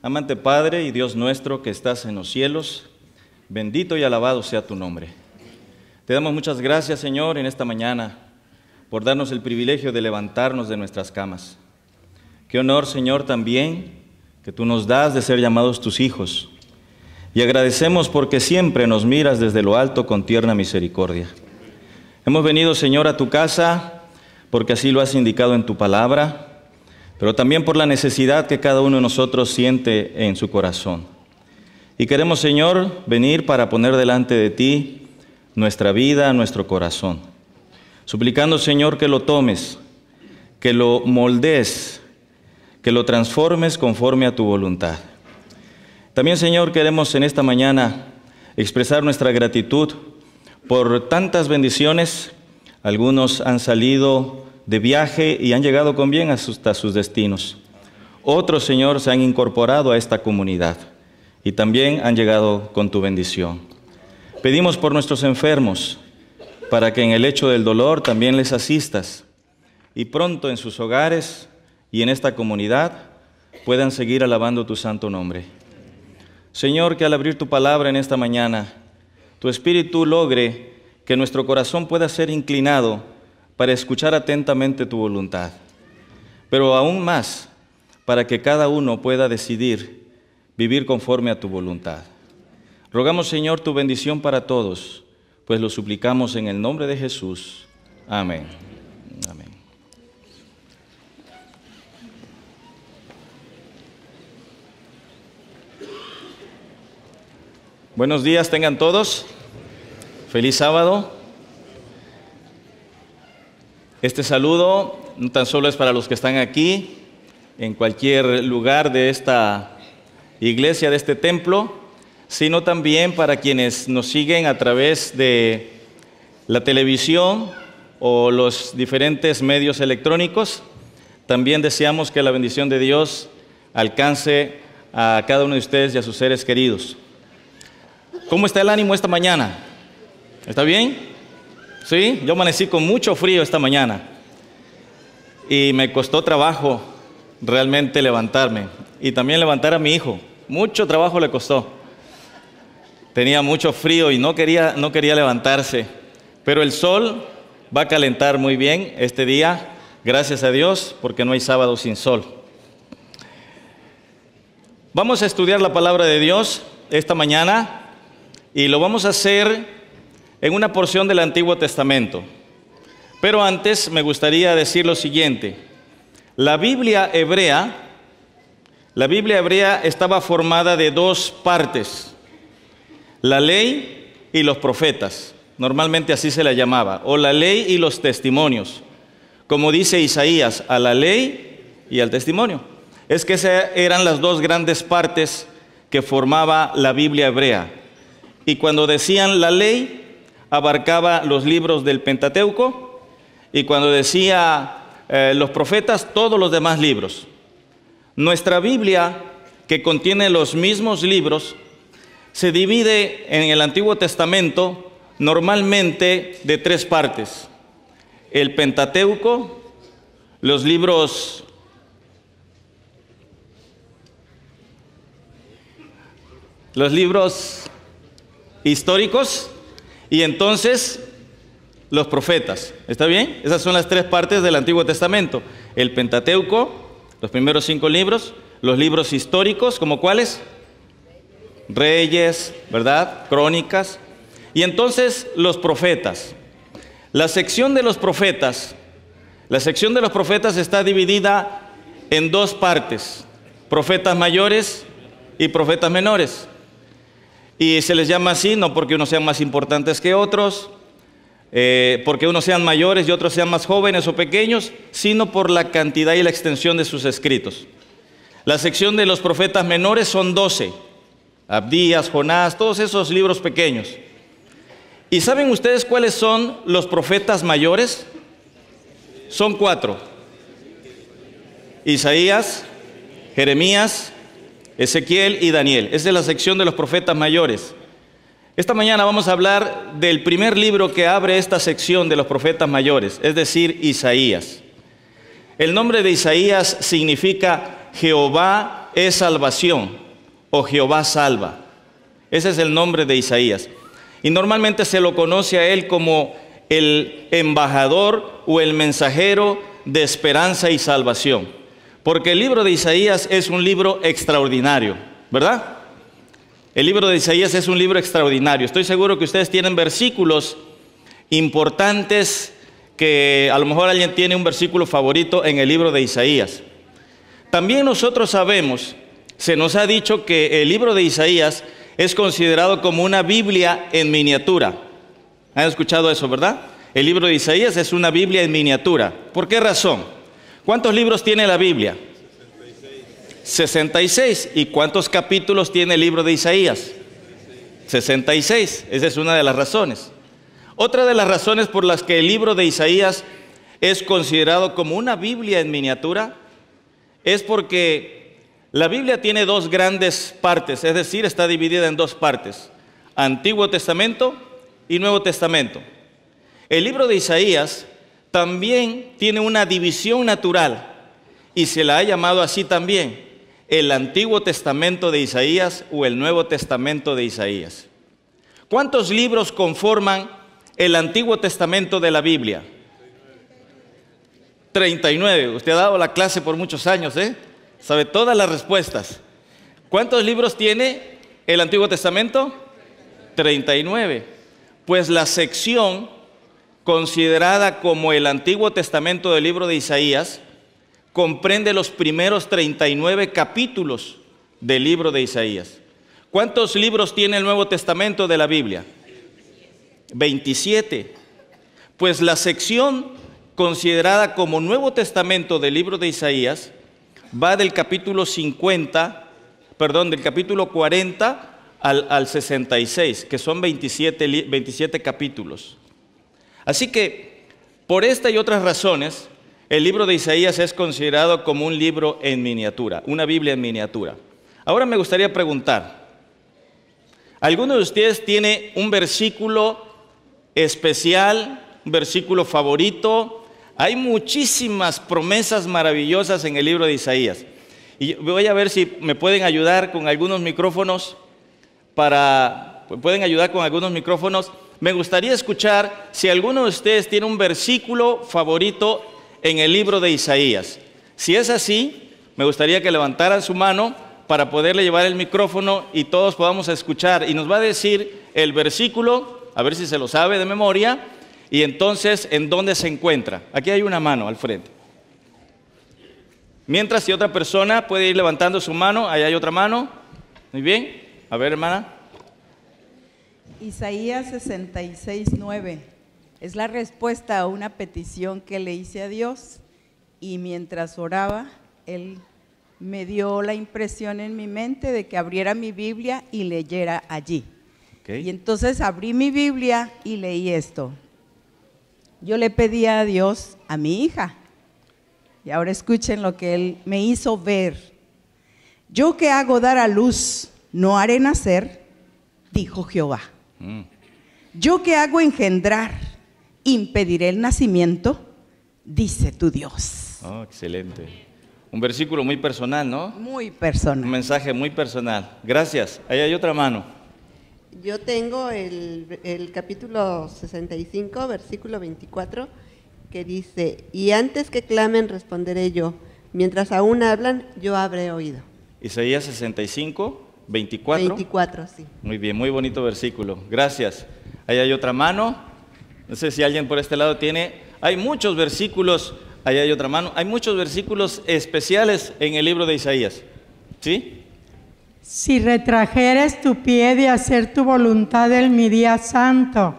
Amante Padre y Dios nuestro que estás en los cielos, bendito y alabado sea tu nombre. Te damos muchas gracias, Señor, en esta mañana por darnos el privilegio de levantarnos de nuestras camas. Qué honor, Señor, también que tú nos das de ser llamados tus hijos. Y agradecemos porque siempre nos miras desde lo alto con tierna misericordia. Hemos venido, Señor, a tu casa porque así lo has indicado en tu palabra pero también por la necesidad que cada uno de nosotros siente en su corazón. Y queremos, Señor, venir para poner delante de ti nuestra vida, nuestro corazón, suplicando, Señor, que lo tomes, que lo moldes, que lo transformes conforme a tu voluntad. También, Señor, queremos en esta mañana expresar nuestra gratitud por tantas bendiciones. Algunos han salido de viaje y han llegado con bien hasta sus destinos. Otros, Señor, se han incorporado a esta comunidad y también han llegado con tu bendición. Pedimos por nuestros enfermos, para que en el hecho del dolor también les asistas y pronto en sus hogares y en esta comunidad puedan seguir alabando tu santo nombre. Señor, que al abrir tu palabra en esta mañana, tu espíritu logre que nuestro corazón pueda ser inclinado para escuchar atentamente tu voluntad, pero aún más para que cada uno pueda decidir vivir conforme a tu voluntad. Rogamos, Señor, tu bendición para todos, pues lo suplicamos en el nombre de Jesús. Amén. Amén. Buenos días tengan todos. Feliz sábado. Este saludo no tan solo es para los que están aquí, en cualquier lugar de esta iglesia, de este templo, sino también para quienes nos siguen a través de la televisión o los diferentes medios electrónicos. También deseamos que la bendición de Dios alcance a cada uno de ustedes y a sus seres queridos. ¿Cómo está el ánimo esta mañana? ¿Está bien? Sí, yo amanecí con mucho frío esta mañana y me costó trabajo realmente levantarme y también levantar a mi hijo. Mucho trabajo le costó. Tenía mucho frío y no quería, no quería levantarse, pero el sol va a calentar muy bien este día, gracias a Dios, porque no hay sábado sin sol. Vamos a estudiar la palabra de Dios esta mañana y lo vamos a hacer en una porción del Antiguo Testamento. Pero antes me gustaría decir lo siguiente. La Biblia hebrea, la Biblia hebrea estaba formada de dos partes, la ley y los profetas. Normalmente así se la llamaba, o la ley y los testimonios. Como dice Isaías, a la ley y al testimonio. Es que esas eran las dos grandes partes que formaba la Biblia hebrea. Y cuando decían la ley, abarcaba los libros del Pentateuco y cuando decía eh, los profetas, todos los demás libros. Nuestra Biblia, que contiene los mismos libros, se divide en el Antiguo Testamento normalmente de tres partes. El Pentateuco, los libros los libros históricos y entonces los profetas. ¿Está bien? Esas son las tres partes del Antiguo Testamento. El Pentateuco, los primeros cinco libros, los libros históricos, como cuáles? Reyes, ¿verdad? Crónicas. Y entonces los profetas. La sección de los profetas, la sección de los profetas está dividida en dos partes, profetas mayores y profetas menores. Y se les llama así no porque unos sean más importantes que otros, eh, porque unos sean mayores y otros sean más jóvenes o pequeños, sino por la cantidad y la extensión de sus escritos. La sección de los profetas menores son 12, Abdías, Jonás, todos esos libros pequeños. ¿Y saben ustedes cuáles son los profetas mayores? Son cuatro. Isaías, Jeremías, Ezequiel y Daniel. Es de la sección de los profetas mayores. Esta mañana vamos a hablar del primer libro que abre esta sección de los profetas mayores, es decir, Isaías. El nombre de Isaías significa Jehová es salvación o Jehová salva. Ese es el nombre de Isaías. Y normalmente se lo conoce a él como el embajador o el mensajero de esperanza y salvación. Porque el libro de Isaías es un libro extraordinario, ¿verdad? El libro de Isaías es un libro extraordinario. Estoy seguro que ustedes tienen versículos importantes que a lo mejor alguien tiene un versículo favorito en el libro de Isaías. También nosotros sabemos, se nos ha dicho que el libro de Isaías es considerado como una Biblia en miniatura. ¿Han escuchado eso, verdad? El libro de Isaías es una Biblia en miniatura. ¿Por qué razón? ¿Cuántos libros tiene la Biblia? 66. ¿Y cuántos capítulos tiene el libro de Isaías? 66. Esa es una de las razones. Otra de las razones por las que el libro de Isaías es considerado como una Biblia en miniatura es porque la Biblia tiene dos grandes partes, es decir, está dividida en dos partes, Antiguo Testamento y Nuevo Testamento. El libro de Isaías también tiene una división natural y se la ha llamado así también el Antiguo Testamento de Isaías o el Nuevo Testamento de Isaías. ¿Cuántos libros conforman el Antiguo Testamento de la Biblia? 39. Usted ha dado la clase por muchos años, ¿eh? Sabe todas las respuestas. ¿Cuántos libros tiene el Antiguo Testamento? 39. Pues la sección considerada como el Antiguo Testamento del libro de Isaías, comprende los primeros 39 capítulos del libro de Isaías. ¿Cuántos libros tiene el Nuevo Testamento de la Biblia? 27. Pues la sección considerada como Nuevo Testamento del libro de Isaías va del capítulo 50, perdón, del capítulo 40 al, al 66, que son 27, 27 capítulos. Así que, por esta y otras razones, el libro de Isaías es considerado como un libro en miniatura, una Biblia en miniatura. Ahora me gustaría preguntar, ¿alguno de ustedes tiene un versículo especial, un versículo favorito? Hay muchísimas promesas maravillosas en el libro de Isaías. Y voy a ver si me pueden ayudar con algunos micrófonos para... ¿Pueden ayudar con algunos micrófonos? me gustaría escuchar si alguno de ustedes tiene un versículo favorito en el libro de Isaías. Si es así, me gustaría que levantaran su mano para poderle llevar el micrófono y todos podamos escuchar. Y nos va a decir el versículo, a ver si se lo sabe de memoria, y entonces en dónde se encuentra. Aquí hay una mano al frente. Mientras si otra persona puede ir levantando su mano, ahí hay otra mano. Muy bien. A ver, hermana. Isaías 66, 9. Es la respuesta a una petición que le hice a Dios y mientras oraba, Él me dio la impresión en mi mente de que abriera mi Biblia y leyera allí. Y entonces abrí mi Biblia y leí esto. Yo le pedí a Dios a mi hija. Y ahora escuchen lo que Él me hizo ver. Yo que hago dar a luz, no haré nacer, dijo Jehová. Yo que hago engendrar, impediré el nacimiento, dice tu Dios. Oh, excelente. Un versículo muy personal, ¿no? Muy personal. Un mensaje muy personal. Gracias. Ahí hay otra mano. Yo tengo el, el capítulo 65, versículo 24, que dice, y antes que clamen responderé yo, mientras aún hablan, yo habré oído. Isaías 65, 24. 24, sí. Muy bien, muy bonito versículo. Gracias. Ahí hay otra mano. No sé si alguien por este lado tiene. Hay muchos versículos. Ahí hay otra mano. Hay muchos versículos especiales en el libro de Isaías. ¿Sí? Si retrajeres tu pie de hacer tu voluntad en mi día santo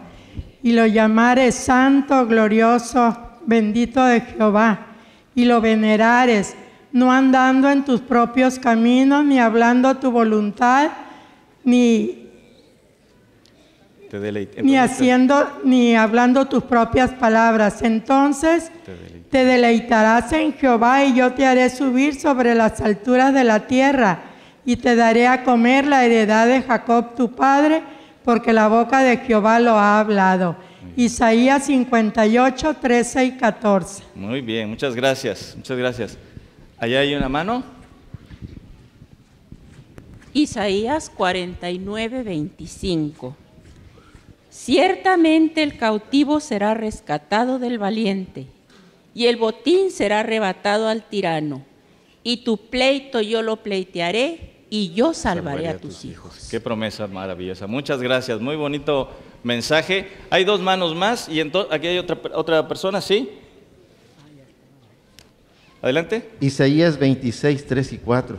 y lo llamares santo, glorioso, bendito de Jehová, y lo venerares no andando en tus propios caminos, ni hablando tu voluntad, ni, ni haciendo, ni hablando tus propias palabras. Entonces te, deleitarás en Jehová y yo te haré subir sobre las alturas de la tierra y te daré a comer la heredad de Jacob tu padre, porque la boca de Jehová lo ha hablado. Isaías 58, 13 y 14. Muy bien, muchas gracias, muchas gracias. Allá hay una mano. Isaías 49, 25. Ciertamente el cautivo será rescatado del valiente, y el botín será arrebatado al tirano, y tu pleito yo lo pleitearé, y yo salvaré, a, tus, hijos. Qué promesa maravillosa. Muchas gracias. Muy bonito mensaje. Hay dos manos más, y aquí hay otra, otra persona, ¿sí? Adelante. Isaías 26, 3 y 4.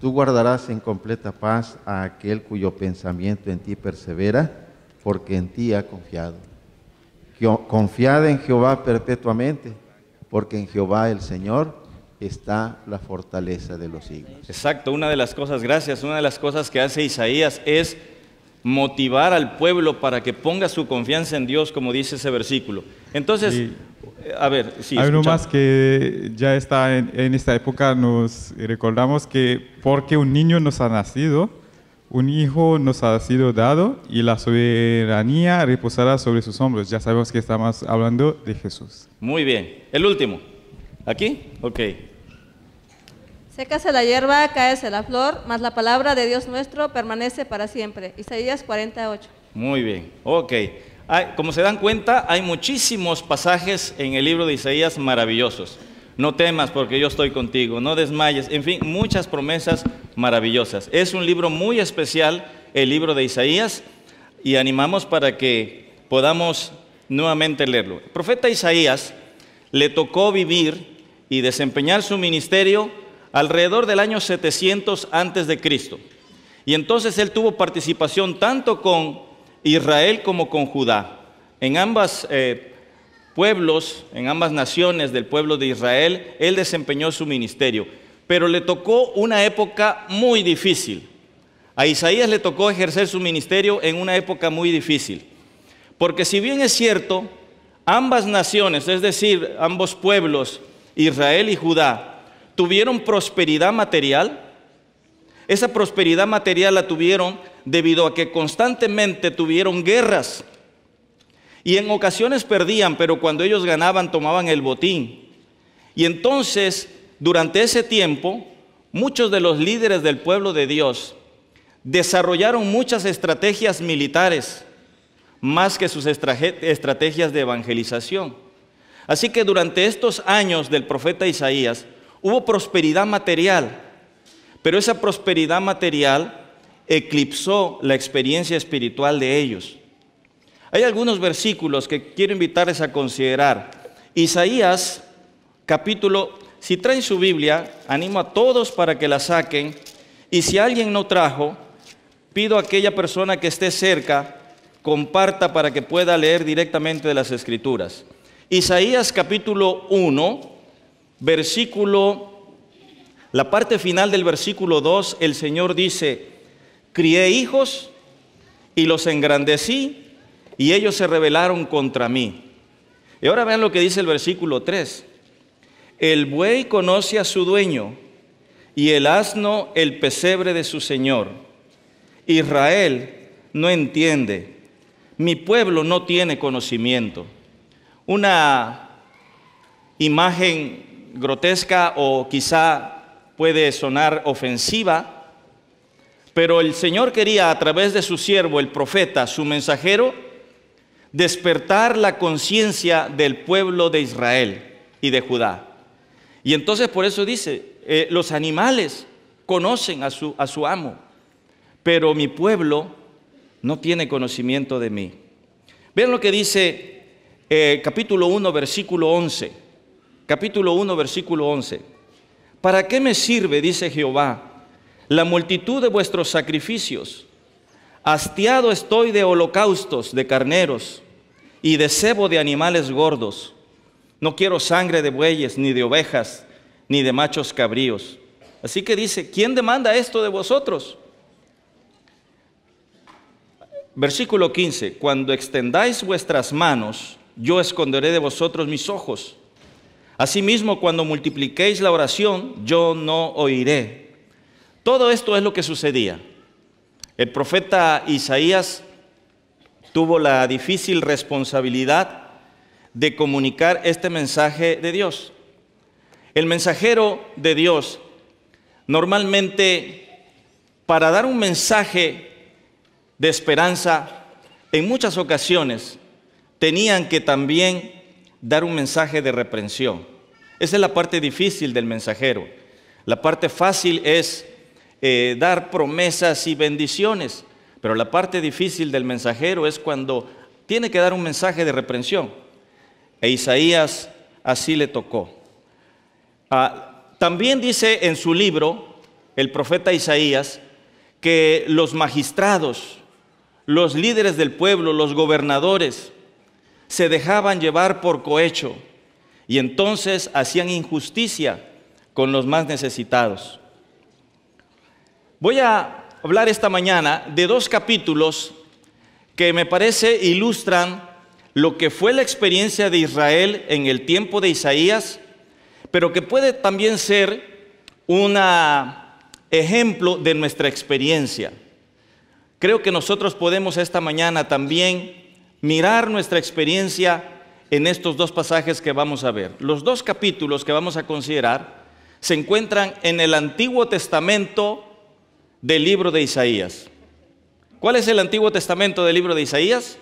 Tú guardarás en completa paz a aquel cuyo pensamiento en ti persevera, porque en ti ha confiado. Confiad en Jehová perpetuamente, porque en Jehová el Señor está la fortaleza de los siglos. Exacto, una de las cosas, gracias, una de las cosas que hace Isaías es motivar al pueblo para que ponga su confianza en Dios, como dice ese versículo. Entonces, a ver, sí. Hay uno más que ya está en, esta época, nos recordamos que porque un niño nos ha nacido, un hijo nos ha sido dado y la soberanía reposará sobre sus hombros. Ya sabemos que estamos hablando de Jesús. Muy bien. El último. ¿Aquí? Ok. Sécase la hierba, cáese la flor, mas la palabra de Dios nuestro permanece para siempre. Isaías 48. Muy bien. Ok como se dan cuenta, hay muchísimos pasajes en el libro de Isaías maravillosos. No temas porque yo estoy contigo, no desmayes, en fin, muchas promesas maravillosas. Es un libro muy especial, el libro de Isaías, y animamos para que podamos nuevamente leerlo. El profeta Isaías le tocó vivir y desempeñar su ministerio alrededor del año 700 antes de Cristo. Y entonces él tuvo participación tanto con Israel como con Judá. En ambas eh, pueblos, en ambas naciones del pueblo de Israel, él desempeñó su ministerio. Pero le tocó una época muy difícil. A Isaías le tocó ejercer su ministerio en una época muy difícil. Porque si bien es cierto, ambas naciones, es decir, ambos pueblos, Israel y Judá, tuvieron prosperidad material, esa prosperidad material la tuvieron debido a que constantemente tuvieron guerras y en ocasiones perdían, pero cuando ellos ganaban tomaban el botín. Y entonces, durante ese tiempo, muchos de los líderes del pueblo de Dios desarrollaron muchas estrategias militares, más que sus estrategias de evangelización. Así que durante estos años del profeta Isaías hubo prosperidad material, pero esa prosperidad material eclipsó la experiencia espiritual de ellos. Hay algunos versículos que quiero invitarles a considerar. Isaías capítulo, si traen su Biblia, animo a todos para que la saquen. Y si alguien no trajo, pido a aquella persona que esté cerca, comparta para que pueda leer directamente de las Escrituras. Isaías capítulo 1, versículo, la parte final del versículo 2, el Señor dice, crié hijos y los engrandecí y ellos se rebelaron contra mí. Y ahora vean lo que dice el versículo 3. El buey conoce a su dueño y el asno el pesebre de su señor. Israel no entiende. Mi pueblo no tiene conocimiento. Una imagen grotesca o quizá puede sonar ofensiva pero el Señor quería a través de su siervo, el profeta, su mensajero, despertar la conciencia del pueblo de Israel y de Judá. Y entonces por eso dice, eh, los animales conocen a su, a su amo, pero mi pueblo no tiene conocimiento de mí. Vean lo que dice eh, capítulo 1, versículo 11. Capítulo 1, versículo 11. ¿Para qué me sirve, dice Jehová, la multitud de vuestros sacrificios. Hastiado estoy de holocaustos, de carneros y de cebo de animales gordos. No quiero sangre de bueyes, ni de ovejas, ni de machos cabríos. Así que dice, ¿quién demanda esto de vosotros? Versículo 15, cuando extendáis vuestras manos, yo esconderé de vosotros mis ojos. Asimismo, cuando multipliquéis la oración, yo no oiré. Todo esto es lo que sucedía. El profeta Isaías tuvo la difícil responsabilidad de comunicar este mensaje de Dios. El mensajero de Dios normalmente para dar un mensaje de esperanza en muchas ocasiones tenían que también dar un mensaje de reprensión. Esa es la parte difícil del mensajero. La parte fácil es eh, dar promesas y bendiciones. Pero la parte difícil del mensajero es cuando tiene que dar un mensaje de reprensión. E Isaías así le tocó. Ah, también dice en su libro, el profeta Isaías, que los magistrados, los líderes del pueblo, los gobernadores, se dejaban llevar por cohecho y entonces hacían injusticia con los más necesitados. Voy a hablar esta mañana de dos capítulos que me parece ilustran lo que fue la experiencia de Israel en el tiempo de Isaías, pero que puede también ser un ejemplo de nuestra experiencia. Creo que nosotros podemos esta mañana también mirar nuestra experiencia en estos dos pasajes que vamos a ver. Los dos capítulos que vamos a considerar se encuentran en el Antiguo Testamento del libro de Isaías. ¿Cuál es el Antiguo Testamento del libro de Isaías?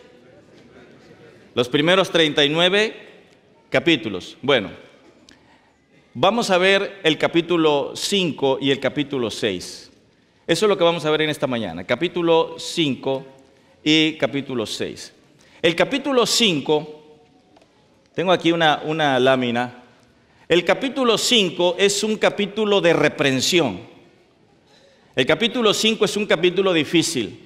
Los primeros 39 capítulos. Bueno, vamos a ver el capítulo 5 y el capítulo 6. Eso es lo que vamos a ver en esta mañana, capítulo 5 y capítulo 6. El capítulo 5, tengo aquí una, una lámina, el capítulo 5 es un capítulo de reprensión. El capítulo 5 es un capítulo difícil.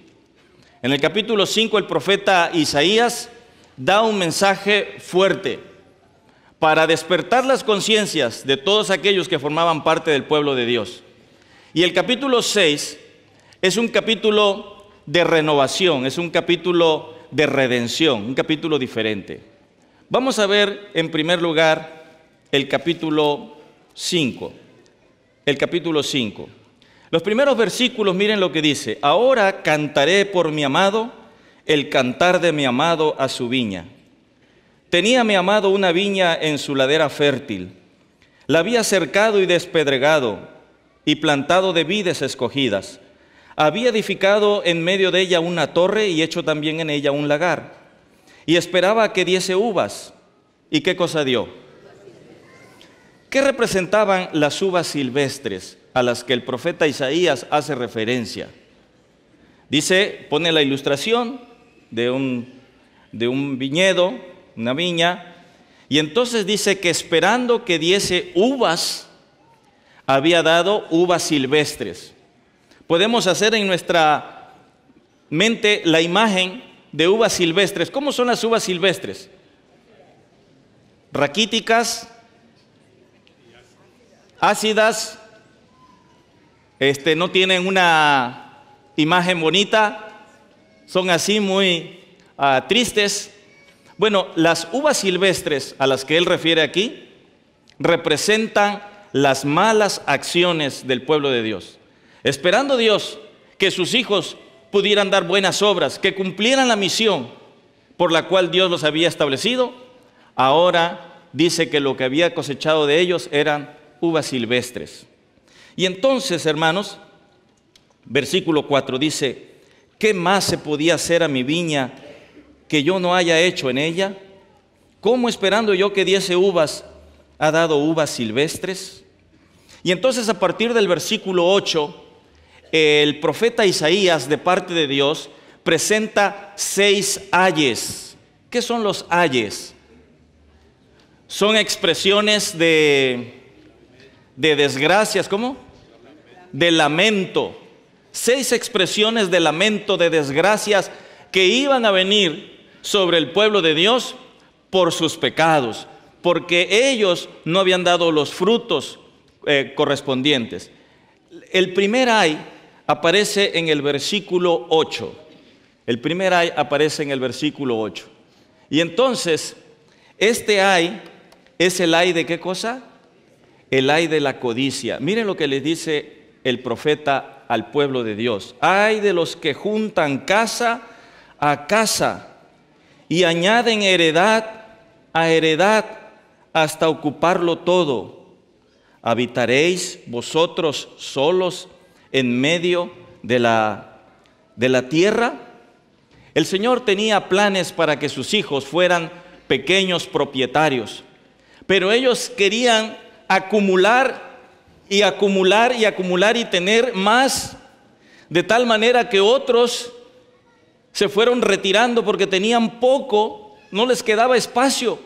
En el capítulo 5 el profeta Isaías da un mensaje fuerte para despertar las conciencias de todos aquellos que formaban parte del pueblo de Dios. Y el capítulo 6 es un capítulo de renovación, es un capítulo de redención, un capítulo diferente. Vamos a ver en primer lugar el capítulo 5. El capítulo 5. Los primeros versículos, miren lo que dice, ahora cantaré por mi amado el cantar de mi amado a su viña. Tenía mi amado una viña en su ladera fértil. La había cercado y despedregado y plantado de vides escogidas. Había edificado en medio de ella una torre y hecho también en ella un lagar. Y esperaba que diese uvas. ¿Y qué cosa dio? ¿Qué representaban las uvas silvestres? a las que el profeta Isaías hace referencia. Dice, pone la ilustración de un, de un viñedo, una viña, y entonces dice que esperando que diese uvas, había dado uvas silvestres. Podemos hacer en nuestra mente la imagen de uvas silvestres. ¿Cómo son las uvas silvestres? Raquíticas, ácidas, este, no tienen una imagen bonita, son así muy ah, tristes. Bueno, las uvas silvestres a las que él refiere aquí representan las malas acciones del pueblo de Dios. Esperando Dios que sus hijos pudieran dar buenas obras, que cumplieran la misión por la cual Dios los había establecido, ahora dice que lo que había cosechado de ellos eran uvas silvestres. Y entonces, hermanos, versículo 4 dice, ¿qué más se podía hacer a mi viña que yo no haya hecho en ella? ¿Cómo esperando yo que diese uvas, ha dado uvas silvestres? Y entonces a partir del versículo 8, el profeta Isaías de parte de Dios presenta seis ayes. ¿Qué son los ayes? Son expresiones de, de desgracias, ¿cómo? de lamento, seis expresiones de lamento, de desgracias que iban a venir sobre el pueblo de Dios por sus pecados, porque ellos no habían dado los frutos eh, correspondientes. El primer ay aparece en el versículo 8. El primer ay aparece en el versículo 8. Y entonces, este ay es el ay de qué cosa? El ay de la codicia. Miren lo que les dice el profeta al pueblo de Dios. Ay de los que juntan casa a casa y añaden heredad a heredad hasta ocuparlo todo. Habitaréis vosotros solos en medio de la, de la tierra. El Señor tenía planes para que sus hijos fueran pequeños propietarios, pero ellos querían acumular y acumular y acumular y tener más, de tal manera que otros se fueron retirando porque tenían poco, no les quedaba espacio.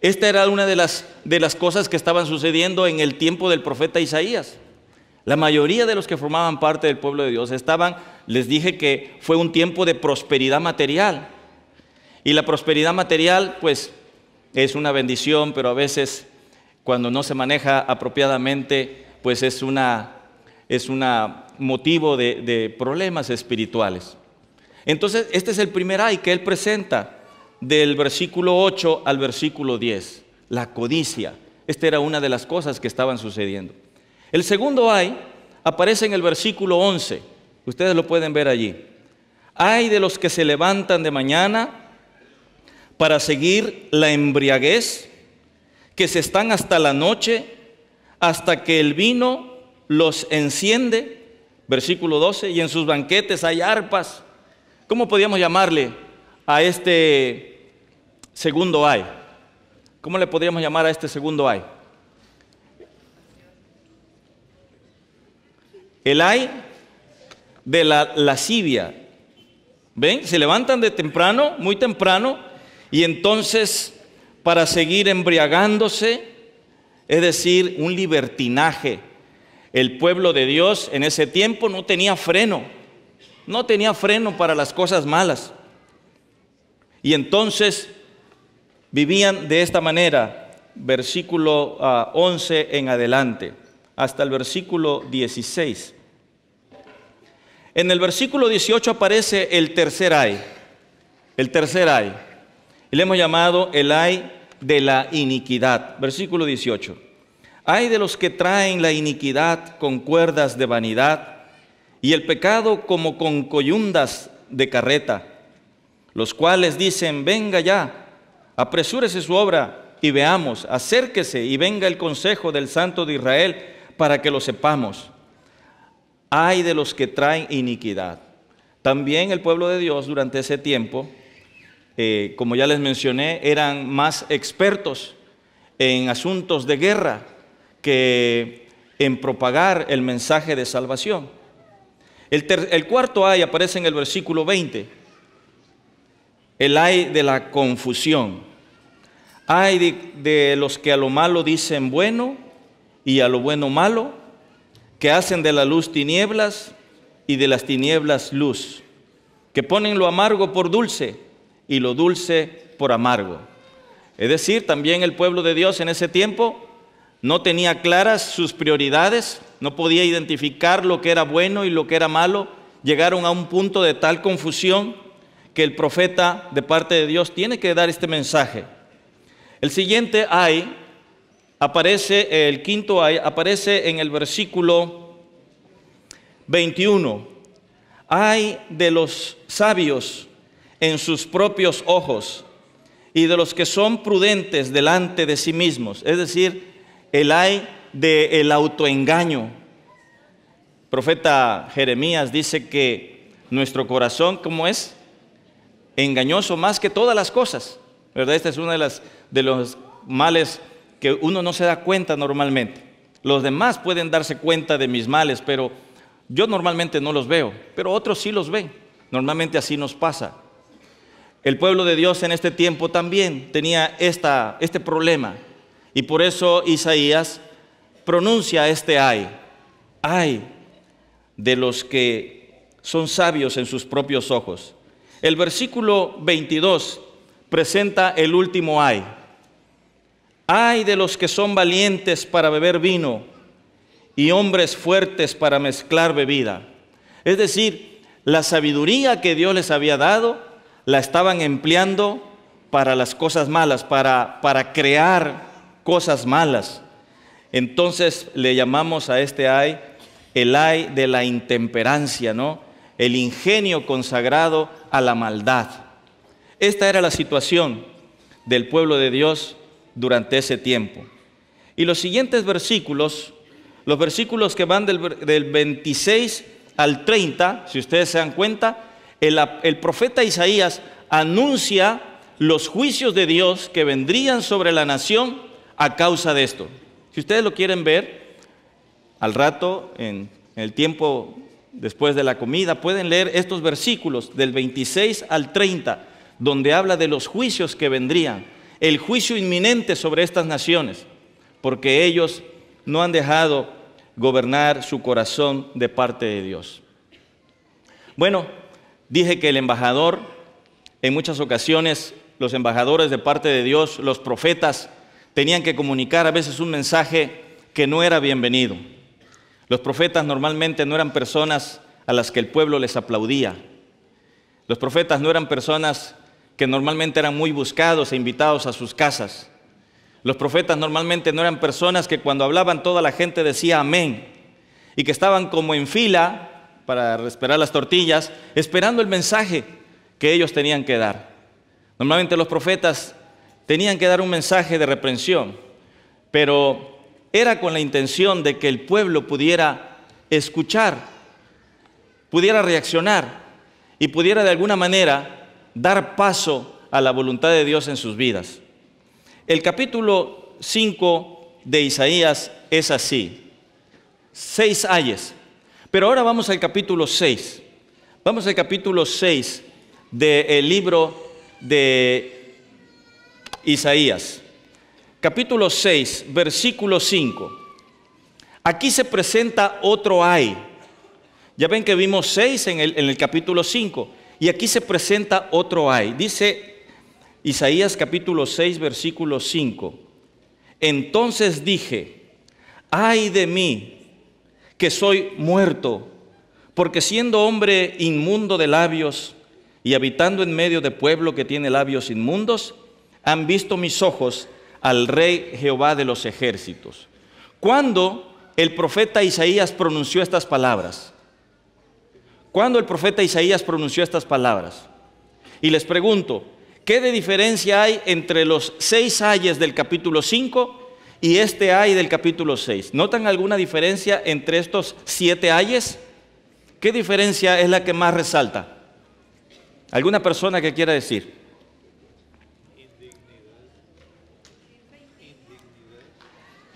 Esta era una de las, de las cosas que estaban sucediendo en el tiempo del profeta Isaías. La mayoría de los que formaban parte del pueblo de Dios estaban, les dije que fue un tiempo de prosperidad material. Y la prosperidad material, pues, es una bendición, pero a veces cuando no se maneja apropiadamente, pues es un es una motivo de, de problemas espirituales. Entonces, este es el primer ay que él presenta del versículo 8 al versículo 10, la codicia. Esta era una de las cosas que estaban sucediendo. El segundo ay aparece en el versículo 11. Ustedes lo pueden ver allí. Hay de los que se levantan de mañana para seguir la embriaguez que se están hasta la noche, hasta que el vino los enciende, versículo 12, y en sus banquetes hay arpas. ¿Cómo podíamos llamarle a este segundo ay? ¿Cómo le podríamos llamar a este segundo ay? El ay de la lascivia. ¿Ven? Se levantan de temprano, muy temprano, y entonces para seguir embriagándose, es decir, un libertinaje. El pueblo de Dios en ese tiempo no tenía freno, no tenía freno para las cosas malas. Y entonces vivían de esta manera, versículo 11 ah, en adelante, hasta el versículo 16. En el versículo 18 aparece el tercer ay, el tercer ay. Y le hemos llamado el ay de la iniquidad. Versículo 18. Ay de los que traen la iniquidad con cuerdas de vanidad y el pecado como con coyundas de carreta, los cuales dicen, venga ya, apresúrese su obra y veamos, acérquese y venga el consejo del Santo de Israel para que lo sepamos. Ay de los que traen iniquidad. También el pueblo de Dios durante ese tiempo eh, como ya les mencioné, eran más expertos en asuntos de guerra que en propagar el mensaje de salvación. El, cuarto ay aparece en el versículo 20, el ay de la confusión. Hay de los que a lo malo dicen bueno y a lo bueno malo, que hacen de la luz tinieblas y de las tinieblas luz, que ponen lo amargo por dulce y lo dulce por amargo. Es decir, también el pueblo de Dios en ese tiempo no tenía claras sus prioridades, no podía identificar lo que era bueno y lo que era malo. Llegaron a un punto de tal confusión que el profeta de parte de Dios tiene que dar este mensaje. El siguiente hay aparece el quinto hay aparece en el versículo 21. Hay de los sabios en sus propios ojos y de los que son prudentes delante de sí mismos. Es decir, el hay del el autoengaño. profeta Jeremías dice que nuestro corazón, ¿cómo es? Engañoso más que todas las cosas. ¿Verdad? Este es uno de, las, de los males que uno no se da cuenta normalmente. Los demás pueden darse cuenta de mis males, pero yo normalmente no los veo, pero otros sí los ven. Normalmente así nos pasa. El pueblo de Dios en este tiempo también tenía esta, este problema. Y por eso Isaías pronuncia este ay. Ay de los que son sabios en sus propios ojos. El versículo 22 presenta el último ay. Ay de los que son valientes para beber vino y hombres fuertes para mezclar bebida. Es decir, la sabiduría que Dios les había dado la estaban empleando para las cosas malas, para, para crear cosas malas. Entonces le llamamos a este ay el ay de la intemperancia, ¿no? El ingenio consagrado a la maldad. Esta era la situación del pueblo de Dios durante ese tiempo. Y los siguientes versículos, los versículos que van del, del 26 al 30, si ustedes se dan cuenta, el, profeta Isaías anuncia los juicios de Dios que vendrían sobre la nación a causa de esto. Si ustedes lo quieren ver, al rato, en, en el tiempo después de la comida, pueden leer estos versículos del 26 al 30, donde habla de los juicios que vendrían, el juicio inminente sobre estas naciones, porque ellos no han dejado gobernar su corazón de parte de Dios. Bueno, Dije que el embajador, en muchas ocasiones, los embajadores de parte de Dios, los profetas, tenían que comunicar a veces un mensaje que no era bienvenido. Los profetas normalmente no eran personas a las que el pueblo les aplaudía. Los profetas no eran personas que normalmente eran muy buscados e invitados a sus casas. Los profetas normalmente no eran personas que cuando hablaban toda la gente decía amén y que estaban como en fila para esperar las tortillas, esperando el mensaje que ellos tenían que dar. Normalmente los profetas tenían que dar un mensaje de reprensión, pero era con la intención de que el pueblo pudiera escuchar, pudiera reaccionar y pudiera de alguna manera dar paso a la voluntad de Dios en sus vidas. El capítulo 5 de Isaías es así. Seis ayes. Pero ahora vamos al capítulo 6. Vamos al capítulo 6 del libro de Isaías. Capítulo 6, versículo 5. Aquí se presenta otro ay. Ya ven que vimos 6 en el, capítulo 5. Y aquí se presenta otro ay. Dice Isaías capítulo 6, versículo 5. Entonces dije, ay de mí, que soy muerto, porque siendo hombre inmundo de labios y habitando en medio de pueblo que tiene labios inmundos, han visto mis ojos al rey Jehová de los ejércitos. Cuando el profeta Isaías pronunció estas palabras, cuando el profeta Isaías pronunció estas palabras, y les pregunto, ¿qué de diferencia hay entre los seis ayes del capítulo 5 y este ay del capítulo 6. ¿Notan alguna diferencia entre estos siete ayes? ¿Qué diferencia es la que más resalta? ¿Alguna persona que quiera decir?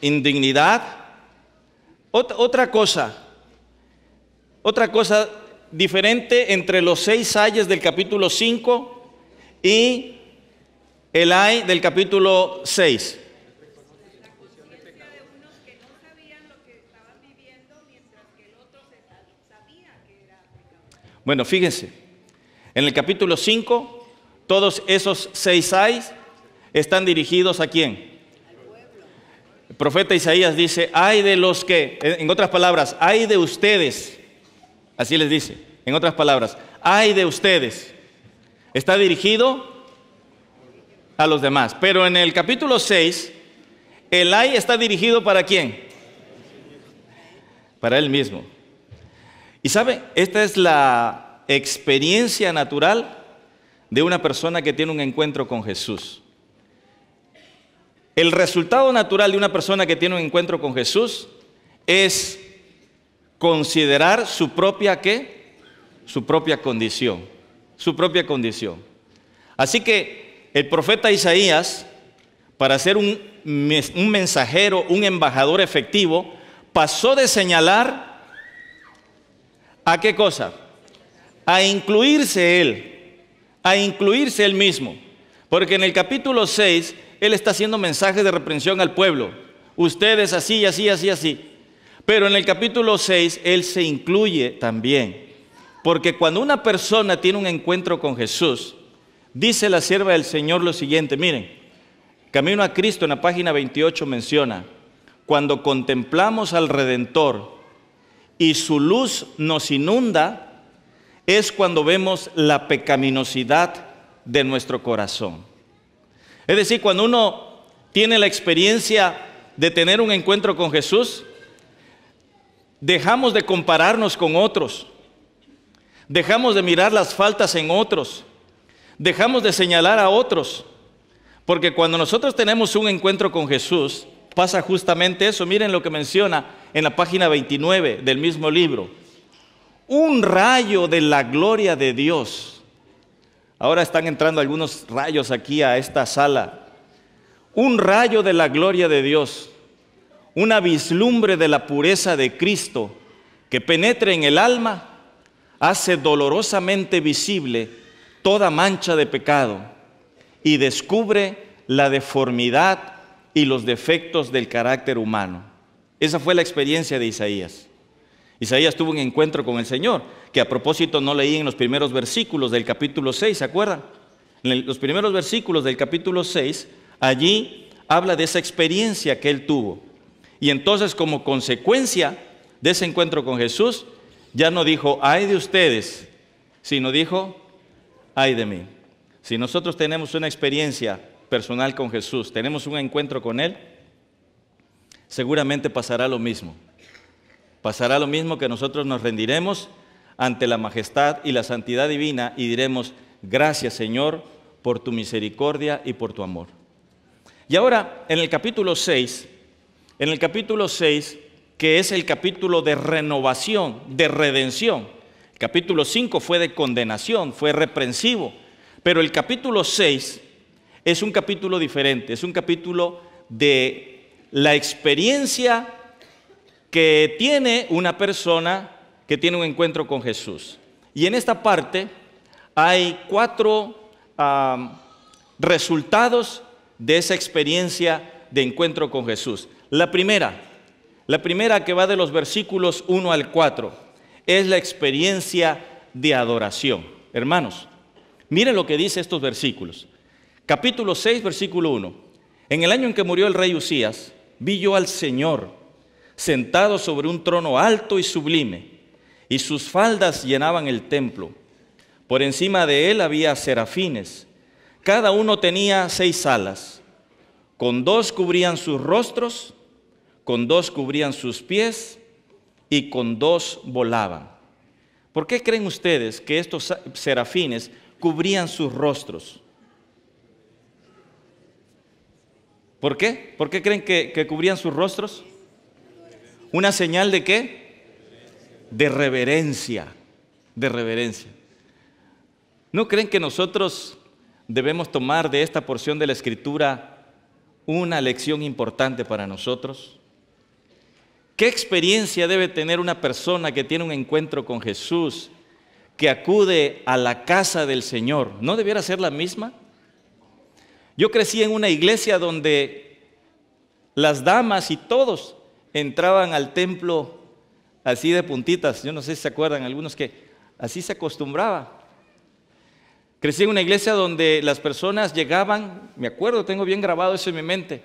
Indignidad, otra cosa, otra cosa diferente entre los seis ayes del capítulo 5 y el ay del capítulo 6. Bueno, fíjense, en el capítulo 5, todos esos seis hay están dirigidos a quién? El profeta Isaías dice, hay de los que, en otras palabras, hay de ustedes, así les dice, en otras palabras, hay de ustedes. Está dirigido a los demás. Pero en el capítulo 6, el ay está dirigido para quién? Para él mismo. Y sabe, esta es la experiencia natural de una persona que tiene un encuentro con Jesús. El resultado natural de una persona que tiene un encuentro con Jesús es considerar su propia qué? Su propia condición, su propia condición. Así que el profeta Isaías, para ser un, un mensajero, un embajador efectivo, pasó de señalar ¿A qué cosa? A incluirse Él, a incluirse Él mismo. Porque en el capítulo 6, Él está haciendo mensajes de reprensión al pueblo. Ustedes así, así, así, así. Pero en el capítulo 6, Él se incluye también. Porque cuando una persona tiene un encuentro con Jesús, dice la sierva del Señor lo siguiente, miren, Camino a Cristo en la página 28 menciona, cuando contemplamos al Redentor, y su luz nos inunda, es cuando vemos la pecaminosidad de nuestro corazón. Es decir, cuando uno tiene la experiencia de tener un encuentro con Jesús, dejamos de compararnos con otros, dejamos de mirar las faltas en otros, dejamos de señalar a otros, porque cuando nosotros tenemos un encuentro con Jesús, pasa justamente eso. Miren lo que menciona en la página 29 del mismo libro. Un rayo de la gloria de Dios. Ahora están entrando algunos rayos aquí a esta sala. Un rayo de la gloria de Dios. Una vislumbre de la pureza de Cristo que penetre en el alma hace dolorosamente visible toda mancha de pecado y descubre la deformidad y los defectos del carácter humano. Esa fue la experiencia de Isaías. Isaías tuvo un encuentro con el Señor, que a propósito no leí en los primeros versículos del capítulo 6, ¿se acuerdan? En los primeros versículos del capítulo 6, allí habla de esa experiencia que él tuvo. Y entonces como consecuencia de ese encuentro con Jesús, ya no dijo, ay de ustedes, sino dijo, ay de mí. Si nosotros tenemos una experiencia personal con Jesús, tenemos un encuentro con Él, seguramente pasará lo mismo. Pasará lo mismo que nosotros nos rendiremos ante la majestad y la santidad divina y diremos, gracias Señor por tu misericordia y por tu amor. Y ahora, en el capítulo 6, en el capítulo 6, que es el capítulo de renovación, de redención, el capítulo 5 fue de condenación, fue reprensivo, pero el capítulo 6 es un capítulo diferente, es un capítulo de la experiencia que tiene una persona que tiene un encuentro con Jesús. Y en esta parte hay cuatro resultados de esa experiencia de encuentro con Jesús. La primera, la primera que va de los versículos 1 al 4, es la experiencia de adoración. Hermanos, miren lo que dice estos versículos. Capítulo 6, versículo 1. En el año en que murió el rey Usías, vi yo al Señor sentado sobre un trono alto y sublime, y sus faldas llenaban el templo. Por encima de él había serafines. Cada uno tenía seis alas. Con dos cubrían sus rostros, con dos cubrían sus pies y con dos volaban. ¿Por qué creen ustedes que estos serafines cubrían sus rostros? ¿Por qué? ¿Por qué creen que, que cubrían sus rostros? ¿Una señal de qué? De reverencia, de reverencia. ¿No creen que nosotros debemos tomar de esta porción de la escritura una lección importante para nosotros? ¿Qué experiencia debe tener una persona que tiene un encuentro con Jesús, que acude a la casa del Señor? ¿No debiera ser la misma? Yo crecí en una iglesia donde las damas y todos entraban al templo así de puntitas. Yo no sé si se acuerdan, algunos que así se acostumbraba. Crecí en una iglesia donde las personas llegaban, me acuerdo, tengo bien grabado eso en mi mente,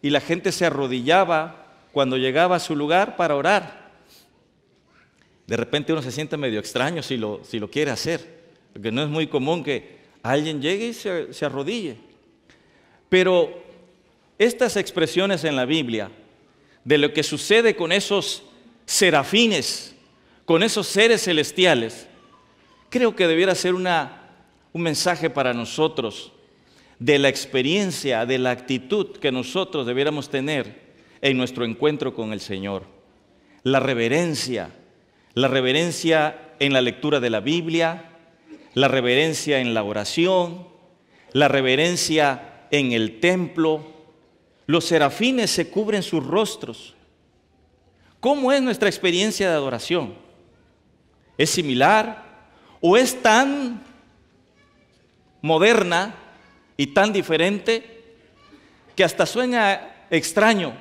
y la gente se arrodillaba cuando llegaba a su lugar para orar. De repente uno se siente medio extraño si lo, si lo quiere hacer, porque no es muy común que alguien llegue y se arrodille. Pero estas expresiones en la Biblia, de lo que sucede con esos serafines, con esos seres celestiales, creo que debiera ser una, un mensaje para nosotros de la experiencia, de la actitud que nosotros debiéramos tener en nuestro encuentro con el Señor. La reverencia, la reverencia en la lectura de la Biblia, la reverencia en la oración, la reverencia en el templo. Los serafines se cubren sus rostros. ¿Cómo es nuestra experiencia de adoración? ¿Es similar o es tan moderna y tan diferente que hasta suena extraño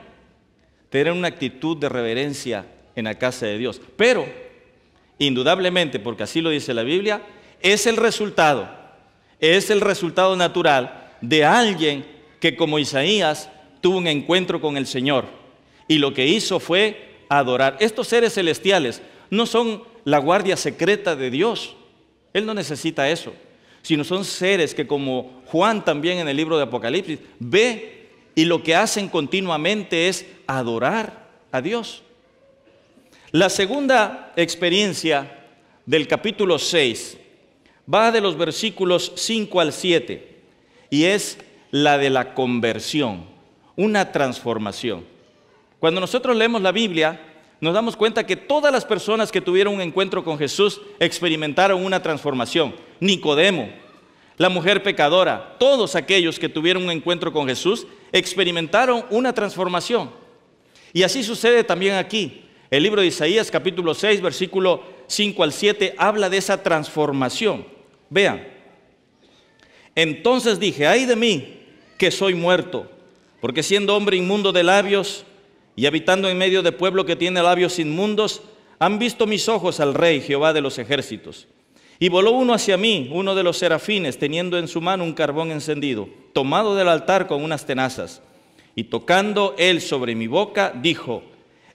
tener una actitud de reverencia en la casa de Dios? Pero, indudablemente, porque así lo dice la Biblia, es el resultado, es el resultado natural de alguien que como Isaías tuvo un encuentro con el Señor y lo que hizo fue adorar. Estos seres celestiales no son la guardia secreta de Dios. Él no necesita eso, sino son seres que como Juan también en el libro de Apocalipsis ve y lo que hacen continuamente es adorar a Dios. La segunda experiencia del capítulo 6 va de los versículos 5 al 7 y es la de la conversión, una transformación. Cuando nosotros leemos la Biblia, nos damos cuenta que todas las personas que tuvieron un encuentro con Jesús experimentaron una transformación. Nicodemo, la mujer pecadora, todos aquellos que tuvieron un encuentro con Jesús experimentaron una transformación. Y así sucede también aquí. El libro de Isaías capítulo 6, versículo 5 al 7, habla de esa transformación. Vean, entonces dije, ay de mí, que soy muerto, porque siendo hombre inmundo de labios y habitando en medio de pueblo que tiene labios inmundos, han visto mis ojos al Rey Jehová de los ejércitos. Y voló uno hacia mí, uno de los serafines, teniendo en su mano un carbón encendido, tomado del altar con unas tenazas. Y tocando él sobre mi boca, dijo,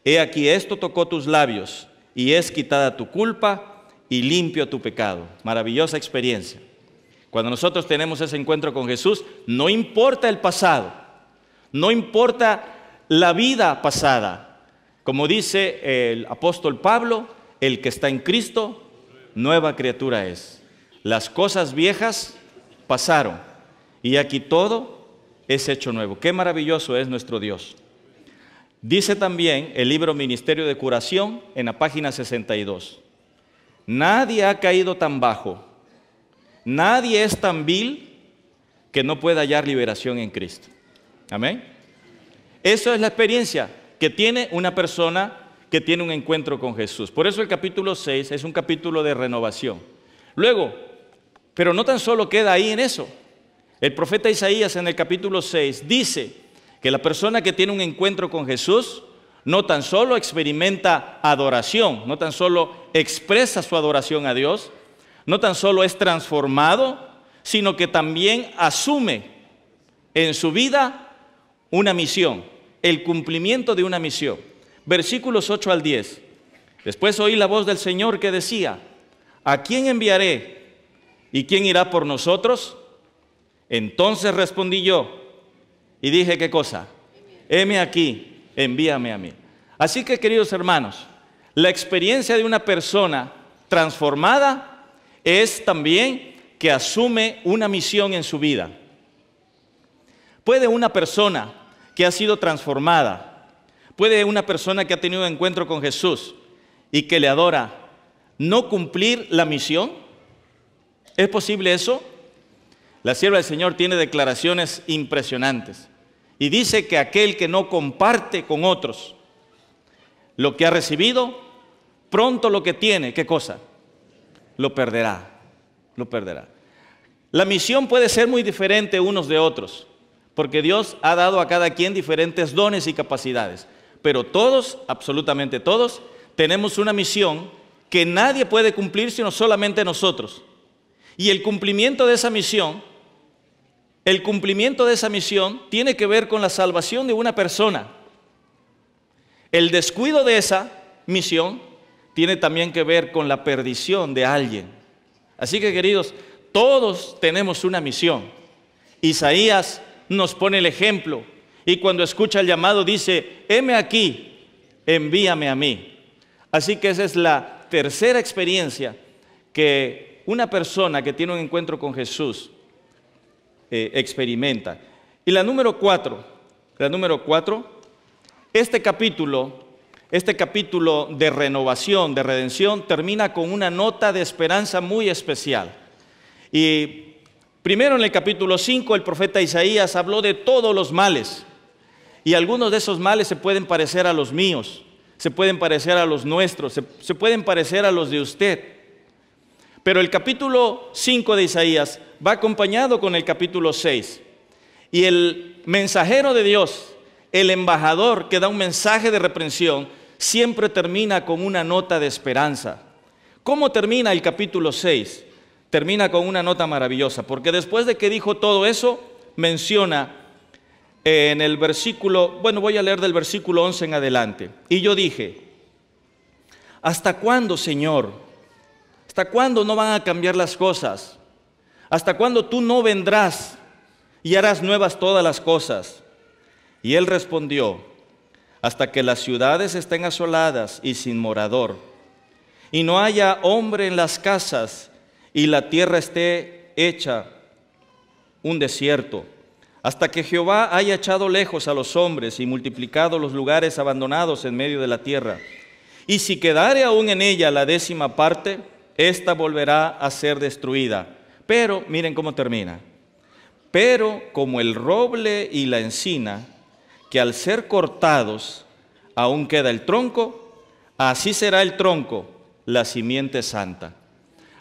He aquí esto tocó tus labios, y es quitada tu culpa y limpio tu pecado. Maravillosa experiencia. Cuando nosotros tenemos ese encuentro con Jesús, no importa el pasado, no importa la vida pasada. Como dice el apóstol Pablo, el que está en Cristo, nueva criatura es. Las cosas viejas pasaron y aquí todo es hecho nuevo. Qué maravilloso es nuestro Dios. Dice también el libro Ministerio de Curación en la página 62. Nadie ha caído tan bajo Nadie es tan vil que no pueda hallar liberación en Cristo. Amén. Eso es la experiencia que tiene una persona que tiene un encuentro con Jesús. Por eso el capítulo 6 es un capítulo de renovación. Luego, pero no tan solo queda ahí en eso. El profeta Isaías en el capítulo 6 dice que la persona que tiene un encuentro con Jesús no tan solo experimenta adoración, no tan solo expresa su adoración a Dios, no tan solo es transformado, sino que también asume en su vida una misión, el cumplimiento de una misión. Versículos 8 al 10. Después oí la voz del Señor que decía, ¿a quién enviaré? ¿Y quién irá por nosotros? Entonces respondí yo y dije, ¿qué cosa? Heme aquí, envíame a mí. Así que queridos hermanos, la experiencia de una persona transformada es también que asume una misión en su vida. Puede una persona que ha sido transformada, puede una persona que ha tenido un encuentro con Jesús y que le adora, no cumplir la misión. ¿Es posible eso? La sierva del Señor tiene declaraciones impresionantes y dice que aquel que no comparte con otros lo que ha recibido, pronto lo que tiene, ¿qué cosa? lo perderá, lo perderá. La misión puede ser muy diferente unos de otros, porque Dios ha dado a cada quien diferentes dones y capacidades, pero todos, absolutamente todos, tenemos una misión que nadie puede cumplir sino solamente nosotros. Y el cumplimiento de esa misión, el cumplimiento de esa misión tiene que ver con la salvación de una persona. El descuido de esa misión tiene también que ver con la perdición de alguien. Así que queridos, todos tenemos una misión. Isaías nos pone el ejemplo y cuando escucha el llamado dice, heme aquí, envíame a mí. Así que esa es la tercera experiencia que una persona que tiene un encuentro con Jesús eh, experimenta. Y la número cuatro, la número cuatro, este capítulo este capítulo de renovación, de redención, termina con una nota de esperanza muy especial. Y primero en el capítulo 5 el profeta Isaías habló de todos los males. Y algunos de esos males se pueden parecer a los míos, se pueden parecer a los nuestros, se, pueden parecer a los de usted. Pero el capítulo 5 de Isaías va acompañado con el capítulo 6. Y el mensajero de Dios, el embajador que da un mensaje de reprensión siempre termina con una nota de esperanza. ¿Cómo termina el capítulo 6? Termina con una nota maravillosa, porque después de que dijo todo eso, menciona eh, en el versículo, bueno, voy a leer del versículo 11 en adelante. Y yo dije, ¿hasta cuándo, Señor? ¿Hasta cuándo no van a cambiar las cosas? ¿Hasta cuándo tú no vendrás y harás nuevas todas las cosas? Y él respondió, hasta que las ciudades estén asoladas y sin morador, y no haya hombre en las casas, y la tierra esté hecha un desierto, hasta que Jehová haya echado lejos a los hombres y multiplicado los lugares abandonados en medio de la tierra. Y si quedare aún en ella la décima parte, ésta volverá a ser destruida. Pero miren cómo termina. Pero como el roble y la encina, al ser cortados aún queda el tronco, así será el tronco, la simiente santa.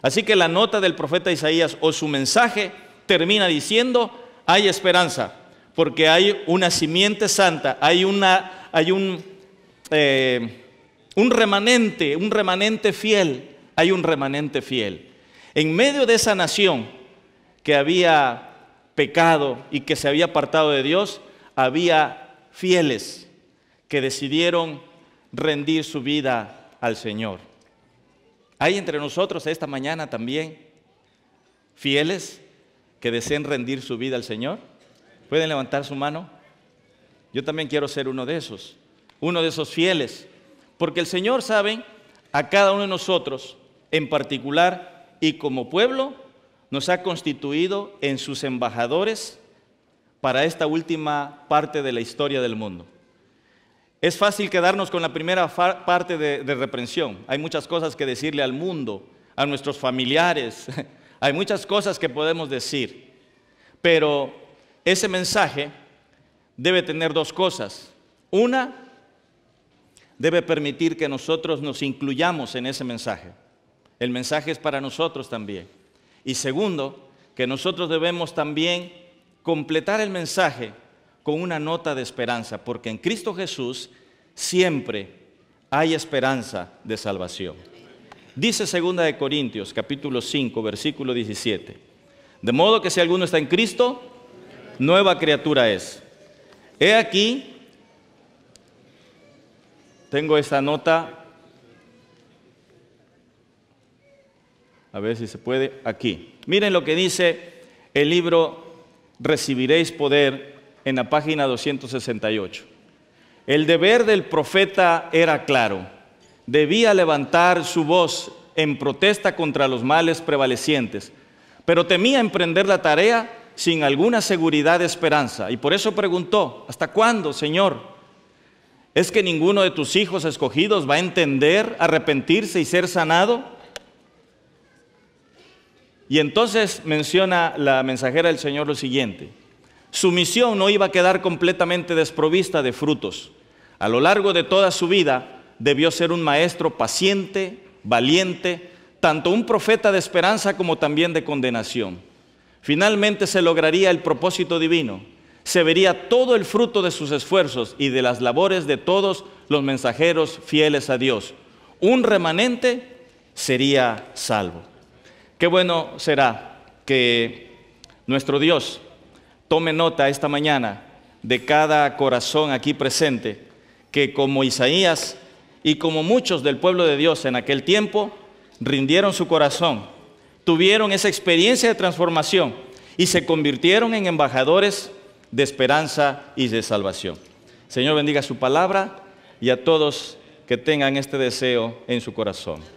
Así que la nota del profeta Isaías o su mensaje termina diciendo, hay esperanza, porque hay una simiente santa, hay, una, hay un, eh, un remanente, un remanente fiel, hay un remanente fiel. En medio de esa nación que había pecado y que se había apartado de Dios, había fieles que decidieron rendir su vida al Señor. Hay entre nosotros esta mañana también fieles que deseen rendir su vida al Señor. ¿Pueden levantar su mano? Yo también quiero ser uno de esos, uno de esos fieles, porque el Señor sabe a cada uno de nosotros en particular y como pueblo nos ha constituido en sus embajadores para esta última parte de la historia del mundo. Es fácil quedarnos con la primera parte de, reprensión. Hay muchas cosas que decirle al mundo, a nuestros familiares. Hay muchas cosas que podemos decir. Pero ese mensaje debe tener dos cosas. Una, debe permitir que nosotros nos incluyamos en ese mensaje. El mensaje es para nosotros también. Y segundo, que nosotros debemos también completar el mensaje con una nota de esperanza, porque en Cristo Jesús siempre hay esperanza de salvación. Dice segunda de Corintios capítulo 5 versículo 17. De modo que si alguno está en Cristo, nueva criatura es. He aquí tengo esta nota a ver si se puede aquí. Miren lo que dice el libro recibiréis poder en la página 268. El deber del profeta era claro. Debía levantar su voz en protesta contra los males prevalecientes, pero temía emprender la tarea sin alguna seguridad de esperanza. Y por eso preguntó, ¿hasta cuándo, Señor? ¿Es que ninguno de tus hijos escogidos va a entender, arrepentirse y ser sanado? Y entonces menciona la mensajera del Señor lo siguiente, su misión no iba a quedar completamente desprovista de frutos. A lo largo de toda su vida debió ser un maestro paciente, valiente, tanto un profeta de esperanza como también de condenación. Finalmente se lograría el propósito divino, se vería todo el fruto de sus esfuerzos y de las labores de todos los mensajeros fieles a Dios. Un remanente sería salvo. Qué bueno será que nuestro Dios tome nota esta mañana de cada corazón aquí presente, que como Isaías y como muchos del pueblo de Dios en aquel tiempo, rindieron su corazón, tuvieron esa experiencia de transformación y se convirtieron en embajadores de esperanza y de salvación. Señor bendiga su palabra y a todos que tengan este deseo en su corazón.